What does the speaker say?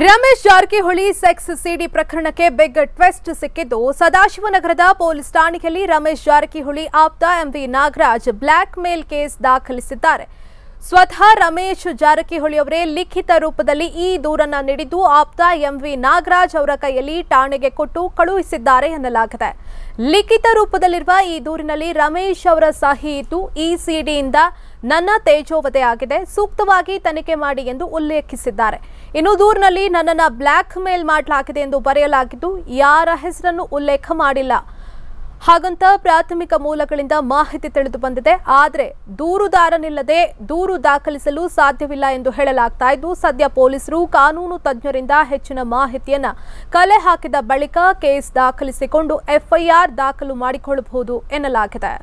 Ramesh Jarkiholi sex CD प्रकरणಕ್ಕೆ big twist ಸಿಕ್ಕಿದ್ದು ಸದಾಶಿವನಗರದ ಪೊಲೀಸ್ ಠಾಣೆಯಲ್ಲಿ ರಮೇಶ್ ಜಾರಕಿಹುಲಿ ಆಪ್ತ M V Nagaraj เมล case ದಾಖಲಿಸಿದ್ದಾರೆ ಸ್ವತಃ ರಮೇಶ್ ಜಾರಕಿಹೊಳಿ ಅವರೇ ಲಿಖಿತ ರೂಪದಲ್ಲಿ ಈ ದೂರನ್ನ ನೀಡಿದ್ದು ಆಪ್ತ ಎಂವಿ ನಾಗರಾಜ್ ಅವರ ಕೈಯಲ್ಲಿ ಠಾಣೆಗೆ ಕೊಟ್ಟು ಕಳುಹಿಸಿದ್ದಾರೆ ಎನ್ನಲಾಗಿದೆ ಲಿಖಿತ ರೂಪದಲ್ಲಿರುವ ಈ ದೂರಿನಲ್ಲಿ ರಮೇಶ್ ಅವರ ಸಹಿ ಇದ್ದು ಈ ಸಿಡಿಯಿಂದ ನನ್ನ ತೇಜೋವಧೆ ಆಗಿದೆ ಸೂಕ್ತವಾಗಿ ತನಿಖೆ ಮಾಡಿ ಎಂದು ಉಲ್ಲೇಖಿಸಿದ್ದಾರೆ ಇನ್ನು ದೂರಿನಲ್ಲಿ ನನ್ನನ್ನು ಬ್ಲ್ಯಾಕ್ ಮೇಲ್ ಮಾಡಲಾಗಿದೆ ಎಂದು ಬರೆಯಲಾಗಿದ್ದು ಯಾರ ಹೆಸರನ್ನು ಉಲ್ಲೇಖ ಮಾಡಿಲ್ಲ ಹಾಗಂತ ಪ್ರಾಥಮಿಕ ಮೂಲಗಳಿಂದ ಮಾಹಿತಿ ತಿಳಿದು ಬಂದಿದೆ ಆದರೆ ದೂರುದಾರನಿಲ್ಲದೆ ದೂರು ದಾಖಲಿಸಲು ಸಾಧ್ಯವಿಲ್ಲ ಎಂದು ಹೇಳಲಾಗ್ತಾ ಇದ್ದು ಸದ್ಯ ಪೊಲೀಸರು ಕಾನೂನು ತಜ್ಞರಿಂದ ಹೆಚ್ಚಿನ ಮಾಹಿತಿಯನ್ನ ಕಲೆ ಹಾಕಿದ ಬಳಿಕ ಕೇಸ್ ದಾಖಲಿಸಿಕೊಂಡು ಎಫ್ಐಆರ್ ದಾಖಲು ಮಾಡಿಕೊಳ್ಳಬಹುದು ಎನ್ನಲಾಗಿದೆ